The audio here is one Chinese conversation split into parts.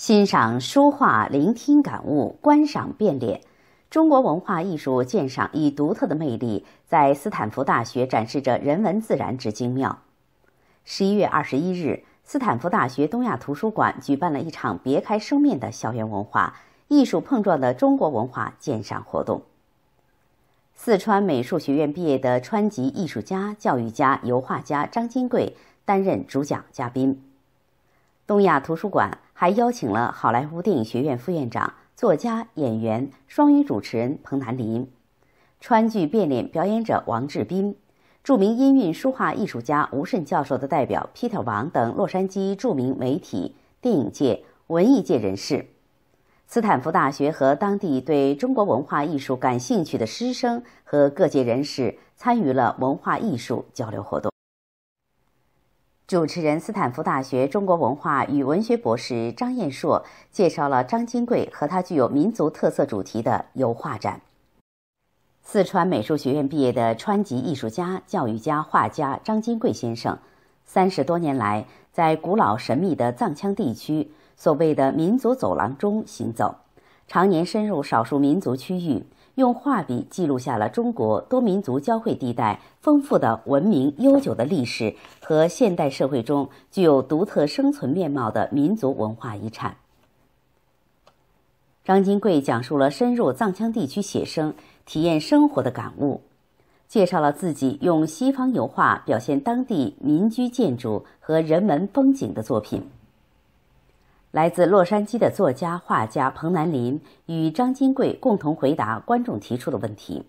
欣赏书画，聆听感悟，观赏变脸。中国文化艺术鉴赏以独特的魅力，在斯坦福大学展示着人文自然之精妙。十一月二十一日，斯坦福大学东亚图书馆举办了一场别开生面的校园文化艺术碰撞的中国文化鉴赏活动。四川美术学院毕业的川籍艺术家、教育家、油画家张金贵担任主讲嘉宾，东亚图书馆。还邀请了好莱坞电影学院副院长、作家、演员、双语主持人彭南林，川剧变脸表演者王志斌，著名音韵书画艺术家吴慎教授的代表 Peter 王等洛杉矶著名媒体、电影界、文艺界人士，斯坦福大学和当地对中国文化艺术感兴趣的师生和各界人士参与了文化艺术交流活动。主持人斯坦福大学中国文化与文学博士张彦硕介绍了张金贵和他具有民族特色主题的油画展。四川美术学院毕业的川籍艺术家、教育家、画家张金贵先生，三十多年来在古老神秘的藏羌地区，所谓的民族走廊中行走，常年深入少数民族区域。用画笔记录下了中国多民族交汇地带丰富的文明悠久的历史和现代社会中具有独特生存面貌的民族文化遗产。张金贵讲述了深入藏羌地区写生、体验生活的感悟，介绍了自己用西方油画表现当地民居建筑和人文风景的作品。来自洛杉矶的作家、画家彭南林与张金贵共同回答观众提出的问题。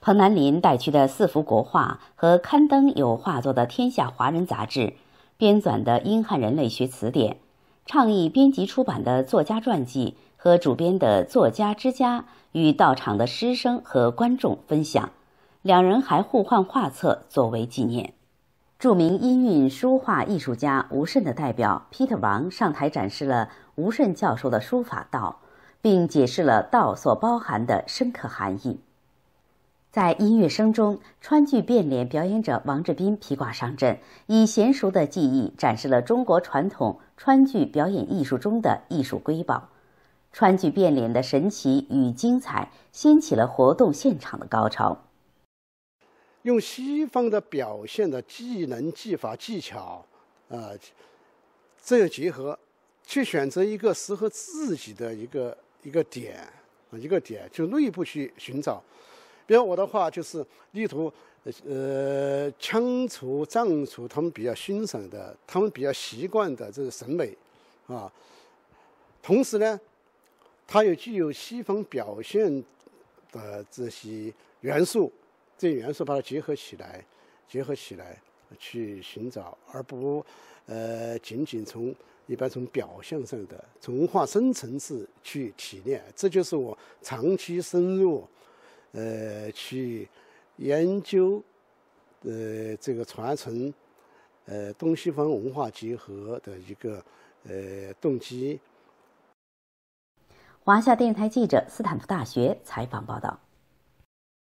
彭南林带去的四幅国画和刊登有画作的《天下华人》杂志，编纂的英汉人类学词典，倡议编辑出版的作家传记和主编的《作家之家》与到场的师生和观众分享。两人还互换画册作为纪念。著名音韵书画艺术家吴慎的代表 Peter 王上台展示了吴慎教授的书法道，并解释了道所包含的深刻含义。在音乐声中，川剧变脸表演者王志斌披挂上阵，以娴熟的技艺展示了中国传统川剧表演艺术中的艺术瑰宝。川剧变脸的神奇与精彩，掀起了活动现场的高潮。用西方的表现的技能、技法、技巧，呃，这样结合，去选择一个适合自己的一个一个点，一个点，就内部去寻找。比如我的话，就是力图呃，羌族、藏族他们比较欣赏的、他们比较习惯的这个审美，啊，同时呢，它又具有西方表现的这些元素。这些元素把它结合起来，结合起来去寻找，而不呃仅仅从一般从表象上的，从文化深层次去体验。这就是我长期深入呃去研究呃这个传承呃东西方文化结合的一个呃动机。华夏电视台记者斯坦福大学采访报道。